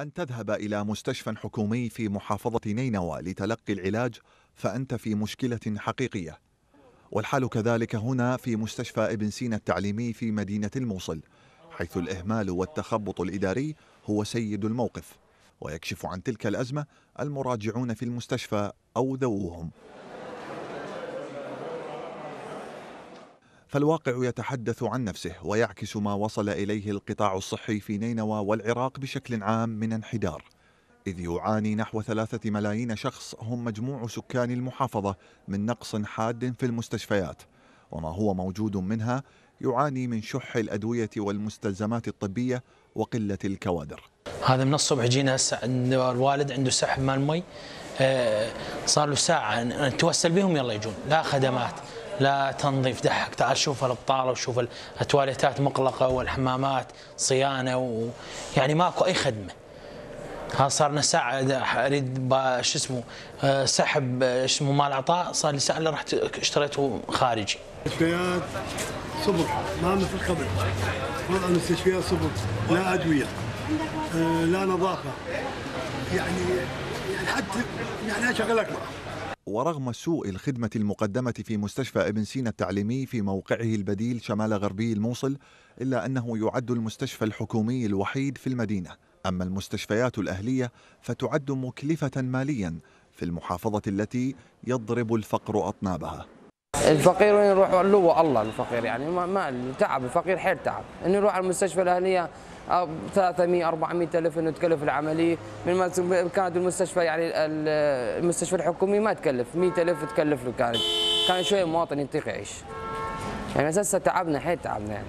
أن تذهب إلى مستشفى حكومي في محافظة نينوى لتلقي العلاج فأنت في مشكلة حقيقية والحال كذلك هنا في مستشفى ابن سينا التعليمي في مدينة الموصل حيث الإهمال والتخبط الإداري هو سيد الموقف ويكشف عن تلك الأزمة المراجعون في المستشفى أو ذووهم فالواقع يتحدث عن نفسه ويعكس ما وصل إليه القطاع الصحي في نينوى والعراق بشكل عام من انحدار إذ يعاني نحو ثلاثة ملايين شخص هم مجموع سكان المحافظة من نقص حاد في المستشفيات وما هو موجود منها يعاني من شح الأدوية والمستلزمات الطبية وقلة الكوادر هذا من الصبح جينا هسه الوالد عنده سحب مال مي آه، صار له ساعة نتوسل بهم يلا يجون لا خدمات لا تنظيف دحك تعال شوف الابطال وشوف التواليتات مقلقه والحمامات صيانه ويعني يعني ماكو اي خدمه ها صار لنا ساعه اريد شو اسمه آه، سحب آه، اسمه مال عطاء صار لي ساعه رحت اشتريته خارجي مستشفيات صبر ما مثل قبل وضع المستشفيات صبر لا ادويه آه، لا نظافه يعني يعني حتى يعني اشغلك معه ورغم سوء الخدمة المقدمة في مستشفى ابن سينا التعليمي في موقعه البديل شمال غربي الموصل إلا أنه يعد المستشفى الحكومي الوحيد في المدينة أما المستشفيات الأهلية فتعد مكلفة ماليا في المحافظة التي يضرب الفقر أطنابها الفقير وين يروح له الله الفقير يعني ما, ما تعب الفقير حيل تعب انه يروح على المستشفى الاهليه 300 400 الف انه تكلف العمليه ما كانت المستشفى يعني المستشفى الحكومي ما تكلف 100 الف تكلف له كانت كان شويه مواطن يطيق يعيش يعني اساسا تعبنا حيل تعبنا يعني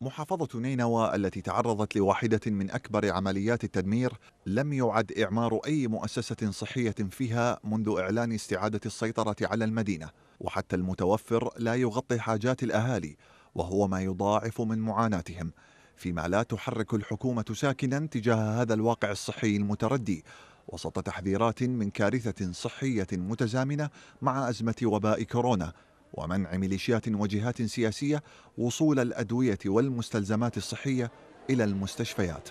محافظة نينوى التي تعرضت لواحدة من أكبر عمليات التدمير لم يعد إعمار أي مؤسسة صحية فيها منذ إعلان استعادة السيطرة على المدينة وحتى المتوفر لا يغطي حاجات الأهالي وهو ما يضاعف من معاناتهم فيما لا تحرك الحكومة ساكنا تجاه هذا الواقع الصحي المتردي وسط تحذيرات من كارثة صحية متزامنة مع أزمة وباء كورونا ومنع ميليشيات وجهات سياسية وصول الأدوية والمستلزمات الصحية إلى المستشفيات